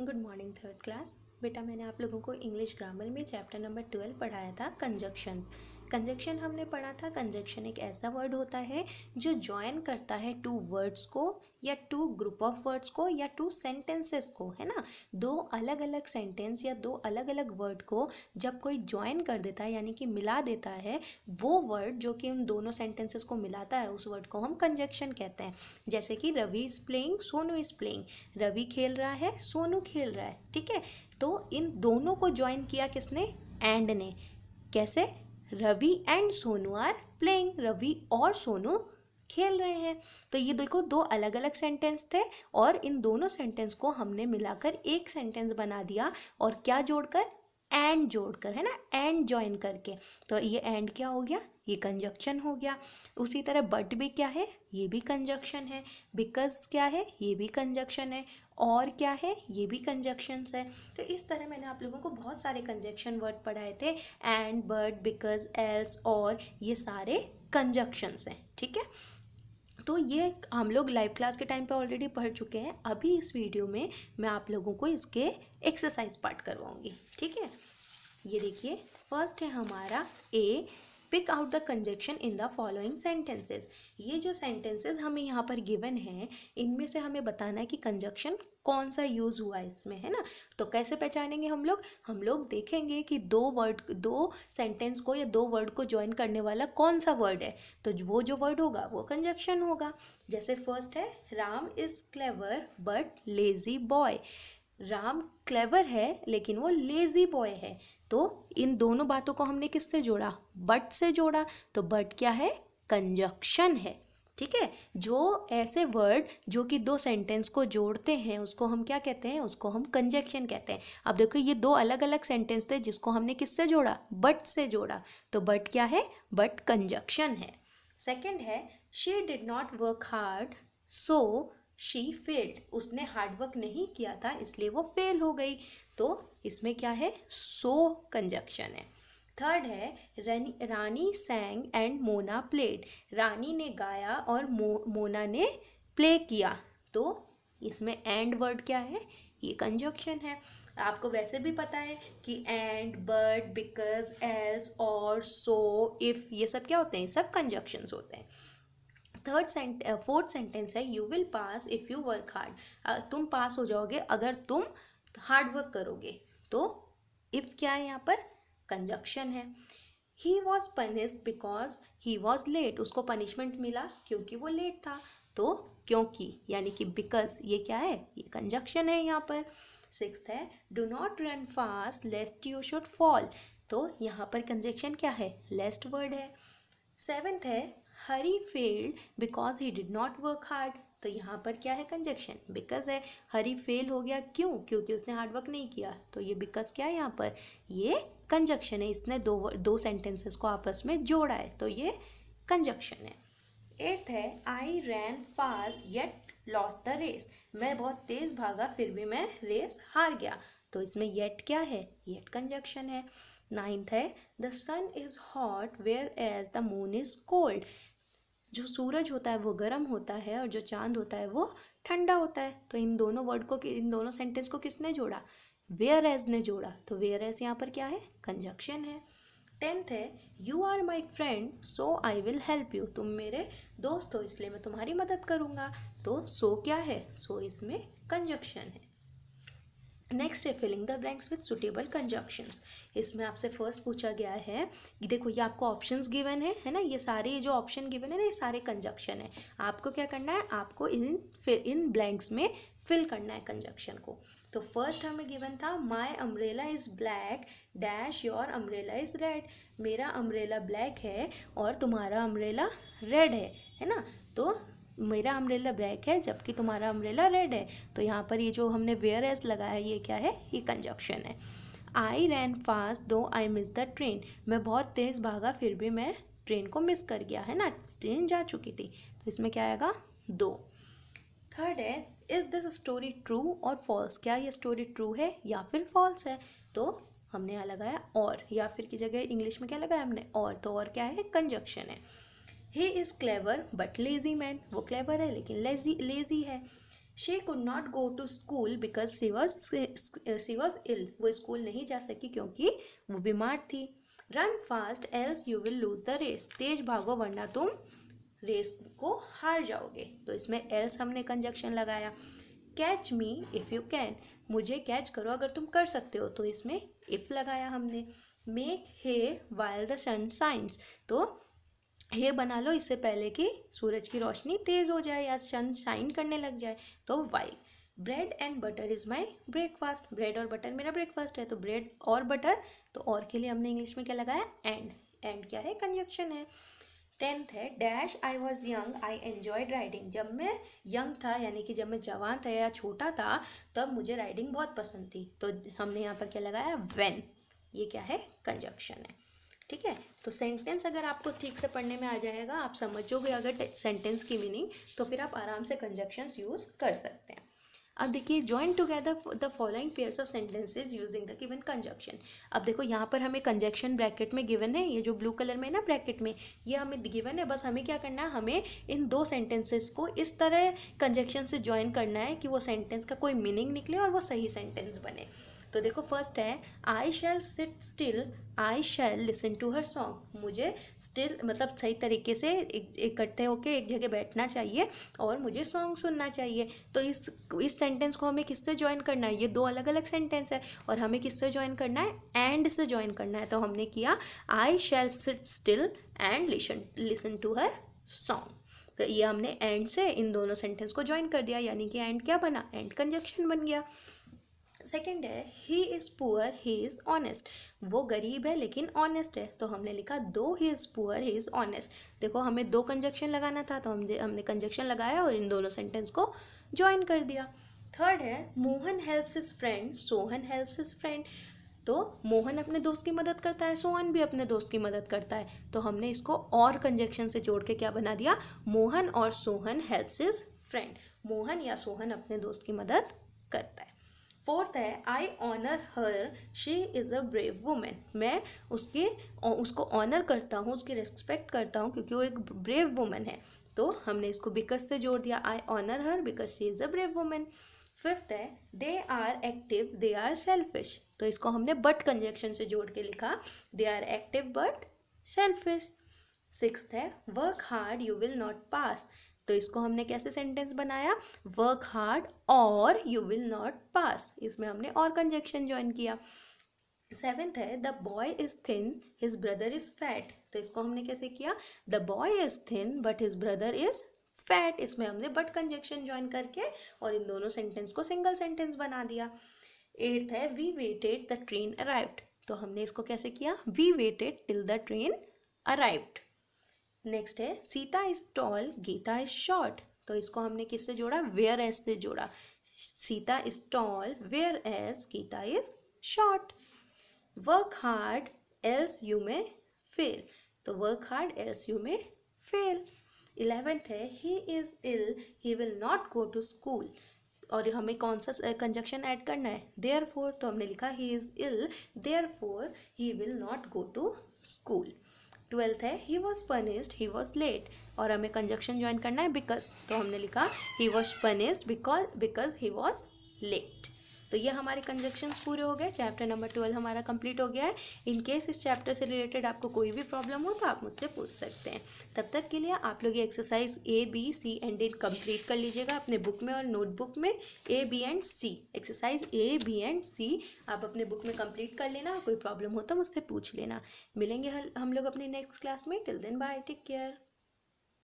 good morning third class बेटा मैंने आप लोगों को इंग्लिश ग्रामर में चैप्टर नंबर ट्वेल्व पढ़ाया था कंजक्शन कंजक्शन हमने पढ़ा था कंजक्शन एक ऐसा वर्ड होता है जो ज्वाइन करता है टू वर्ड्स को या टू ग्रुप ऑफ वर्ड्स को या टू सेंटेंसेस को है ना दो अलग अलग सेंटेंस या दो अलग अलग वर्ड को जब कोई ज्वाइन कर देता है यानी कि मिला देता है वो वर्ड जो कि उन दोनों सेंटेंसेस को मिलाता है उस वर्ड को हम कंजक्शन कहते हैं जैसे कि Ravi is playing Sonu is playing Ravi खेल रहा है सोनू खेल रहा है ठीक है तो इन दोनों को ज्वाइन किया किसने एंड ने कैसे Ravi and Sonu are playing Ravi और सोनू खेल रहे हैं तो ये देखो दो अलग अलग सेंटेंस थे और इन दोनों सेंटेंस को हमने मिलाकर एक सेंटेंस बना दिया और क्या जोड़कर एंड जोड़कर है ना एंड ज्वाइन करके तो ये एंड क्या हो गया ये कंजक्शन हो गया उसी तरह बट भी क्या है ये भी कंजक्शन है बिकज क्या है ये भी कंजक्शन है और क्या है ये भी कंजक्शंस है तो इस तरह मैंने आप लोगों को बहुत सारे कंजक्शन वर्ड पढ़ाए थे एंड बट बिकज एल्स और ये सारे कंजक्शंस हैं ठीक है तो ये हम लोग लाइव क्लास के टाइम पे ऑलरेडी पढ़ चुके हैं अभी इस वीडियो में मैं आप लोगों को इसके एक्सरसाइज पार्ट करवाऊँगी ठीक है ये देखिए फर्स्ट है हमारा A pick out the conjunction in the following sentences ये जो सेंटेंसेज हमें यहाँ पर गिवन हैं इनमें से हमें बताना है कि कंजक्शन कौन सा यूज़ हुआ है इसमें है ना तो कैसे पहचानेंगे हम लोग हम लोग देखेंगे कि दो वर्ड दो सेंटेंस को या दो वर्ड को ज्वाइन करने वाला कौन सा वर्ड है तो वो जो वर्ड होगा वो कंजक्शन होगा जैसे फर्स्ट है Ram is clever but lazy boy Ram clever है लेकिन वो लेज़ी बॉय है तो इन दोनों बातों को हमने किससे जोड़ा बट से जोड़ा तो बट क्या है कंजक्शन है ठीक है जो ऐसे वर्ड जो कि दो सेंटेंस को जोड़ते हैं उसको हम क्या कहते हैं उसको हम कंजक्शन कहते हैं अब देखो ये दो अलग अलग सेंटेंस थे जिसको हमने किससे जोड़ा बट से जोड़ा तो बट क्या है बट कंजक्शन है सेकेंड है she did not work hard so she failed उसने हार्डवर्क नहीं किया था इसलिए वो फेल हो गई तो इसमें क्या है सो कंजक्शन है थर्ड है Rani Rani sang and Mona played Rani ने गाया और मो, मोना ने प्ले किया तो इसमें एंड वर्ड क्या है ये कंजक्शन है आपको वैसे भी पता है कि एंड बर्ड बिकॉज एल्स और सो इफ़ ये सब क्या होते हैं सब कंजक्शंस होते हैं थर्ड फोर्थ सेंटेंस है you will pass if you work hard तुम पास हो जाओगे अगर तुम हार्ड वर्क करोगे तो इफ़ क्या है यहाँ पर कंजक्शन है he was punished because he was late उसको पनिशमेंट मिला क्योंकि वो लेट था तो क्योंकि यानी कि बिकॉज ये क्या है ये कंजक्शन है यहाँ पर सिक्स है do not run fast lest you should fall तो यहाँ पर कंजक्शन क्या है लेस्ट वर्ड है सेवेंथ है Hari failed because he did not work hard तो यहाँ पर क्या है कंजक्शन बिकॉज है हरी फेल हो गया क्यों क्योंकि उसने हार्डवर्क नहीं किया तो ये बिकॉज क्या है यहाँ पर ये कंजक्शन है इसने दो दो सेंटेंसेस को आपस में जोड़ा है तो ये कंजक्शन है एट्थ है I ran fast yet lost the race मैं बहुत तेज़ भागा फिर भी मैं रेस हार गया तो इसमें येट क्या है येट कंजक्शन है नाइन्थ है the sun is hot whereas the moon is cold जो सूरज होता है वो गर्म होता है और जो चांद होता है वो ठंडा होता है तो इन दोनों वर्ड को इन दोनों सेंटेंस को किसने जोड़ा वेयर एज ने जोड़ा तो वेयर एज यहाँ पर क्या है कंजक्शन है टेंथ है you are my friend so I will help you तुम मेरे दोस्त हो इसलिए मैं तुम्हारी मदद करूँगा तो सो so क्या है सो so इसमें कंजक्शन है नेक्स्ट है filling the blanks with suitable conjunctions इसमें आपसे फर्स्ट पूछा गया है कि देखो ये आपको ऑप्शंस गिवन है है ना ये सारे जो ऑप्शन गिवन है ना ये सारे कंजक्शन है आपको क्या करना है आपको इन इन ब्लैंक्स में फिल करना है कंजक्शन को तो फर्स्ट हमें गिवन था my umbrella is black dash your umbrella is red मेरा अम्ब्रेला ब्लैक है और तुम्हारा अम्ब्रेला रेड है है ना तो मेरा अम्ब्रेला ब्लैक है जबकि तुम्हारा अम्ब्रेला रेड है तो यहाँ पर ये जो हमने वेयर एस लगाया है ये क्या है ये कंजक्शन है आई रैन फास्ट दो आई मिस द ट्रेन मैं बहुत तेज़ भागा फिर भी मैं ट्रेन को मिस कर गया है ना ट्रेन जा चुकी थी तो इसमें क्या आएगा दो थर्ड है इज़ दिस स्टोरी ट्रू और फॉल्स क्या ये स्टोरी ट्रू है या फिर फॉल्स है तो हमने यहाँ लगाया और या फिर की जगह इंग्लिश में क्या लगाया हमने और तो और क्या है कंजक्शन है he is clever but lazy man वो क्लेवर है लेकिन लेजी लेज़ी है she could not go to school because she was she was ill वो स्कूल नहीं जा सकी क्योंकि वो बीमार थी run fast else you will lose the race तेज भागो वरना तुम रेस को हार जाओगे तो इसमें एल्स हमने कंजक्शन लगाया catch me if you can मुझे कैच करो अगर तुम कर सकते हो तो इसमें इफ़ लगाया हमने make hay while the sun shines तो ये बना लो इससे पहले कि सूरज की रोशनी तेज़ हो जाए या सन शाइन करने लग जाए तो while bread and butter is my breakfast bread और बटर मेरा ब्रेकफास्ट है तो ब्रेड और बटर तो और के लिए हमने इंग्लिश में क्या लगाया एंड एंड क्या है कंजक्शन है टेंथ है dash I was young I enjoyed riding जब मैं यंग था यानी कि जब मैं जवान था या छोटा था तब मुझे राइडिंग बहुत पसंद थी तो हमने यहाँ पर क्या लगाया वेन ये क्या है कंजक्शन है ठीक है तो सेंटेंस अगर आपको ठीक से पढ़ने में आ जाएगा आप समझोगे अगर सेंटेंस की मीनिंग तो फिर आप आराम से कंजक्शंस यूज़ कर सकते हैं अब देखिए join together the following pairs of sentences using the given conjunction अब देखो यहाँ पर हमें कंजक्शन ब्रैकेट में गिवन है ये जो ब्लू कलर में है ना ब्रैकेट में ये हमें गिवन है बस हमें क्या करना है हमें इन दो सेंटेंसेस को इस तरह कंजक्शन से ज्वाइन करना है कि वो सेंटेंस का कोई मीनिंग निकले और वो सही सेंटेंस बने तो देखो फर्स्ट है I shall sit still I shall listen to her song मुझे स्टिल मतलब सही तरीके से इकट्ठे होके एक जगह बैठना चाहिए और मुझे सॉन्ग सुनना चाहिए तो इस इस सेंटेंस को हमें किससे ज्वाइन करना है ये दो अलग अलग सेंटेंस है और हमें किससे ज्वाइन करना है एंड से ज्वाइन करना है तो हमने किया I shall sit still and listen listen to her song तो ये हमने एंड से इन दोनों सेंटेंस को ज्वाइन कर दिया यानी कि एंड क्या बना एंड कंजक्शन बन गया सेकेंड है he is poor he is honest वो गरीब है लेकिन ऑनेस्ट है तो हमने लिखा दो he is poor he is honest देखो हमें दो कंजक्शन लगाना था तो हम हमने कंजक्शन लगाया और इन दोनों सेंटेंस को ज्वाइन कर दिया थर्ड है Mohan helps his friend Sohan helps his friend तो मोहन अपने दोस्त की मदद करता है सोहन भी अपने दोस्त की मदद करता है तो हमने इसको और कंजक्शन से जोड़ के क्या बना दिया मोहन और Sohan helps his friend Mohan या सोहन अपने दोस्त की मदद करता है फोर्थ है I honour her she is a brave women मैं उसके उसको ऑनर करता हूँ उसकी रेस्पेक्ट करता हूँ क्योंकि वो एक ब्रेव वुमेन है तो हमने इसको बिकस से जोड़ दिया I honour her because she is a brave women fifth है they are active they are selfish तो इसको हमने बट कंजेक्शन से जोड़ के लिखा they are active but selfish six है work hard you will not pass तो इसको हमने कैसे सेंटेंस बनाया वर्क हार्ड और यू विल नॉट पास इसमें हमने और कंजेक्शन ज्वाइन किया सेवेंथ है the boy is thin his brother is fat तो इसको हमने कैसे किया the boy is thin but his brother is fat इसमें हमने बट कंजेक्शन ज्वाइन करके और इन दोनों सेंटेंस को सिंगल सेंटेंस बना दिया एट्थ है we waited the train arrived तो हमने इसको कैसे किया we waited till the train arrived next है Sita is tall Gita is short तो इसको हमने किससे जोड़ा वेयर एज से जोड़ा Sita is tall whereas Gita is short work hard else you may fail तो work hard else you may fail eleventh है he is ill he will not go to school और हमें कौन सा कंजक्शन ऐड करना है देयर फोर तो हमने लिखा he is ill therefore he will not go to school twelfth है he was punished he was late और हमें कंजक्शन ज्वाइन करना है बिकॉज तो हमने लिखा he was punished because because he was late तो ये हमारे कंजक्शंस पूरे हो गए चैप्टर नंबर ट्वेल्व हमारा कंप्लीट हो गया है इन केस इस चैप्टर से रिलेटेड आपको कोई भी प्रॉब्लम हो तो आप मुझसे पूछ सकते हैं तब तक के लिए आप लोग ये exercise A B C and D complete कर लीजिएगा अपने बुक में और नोटबुक में A B and C exercise A B and C आप अपने बुक में कंप्लीट कर लेना कोई प्रॉब्लम हो तो मुझसे पूछ लेना मिलेंगे हम लोग अपने नेक्स्ट क्लास में till then bye take care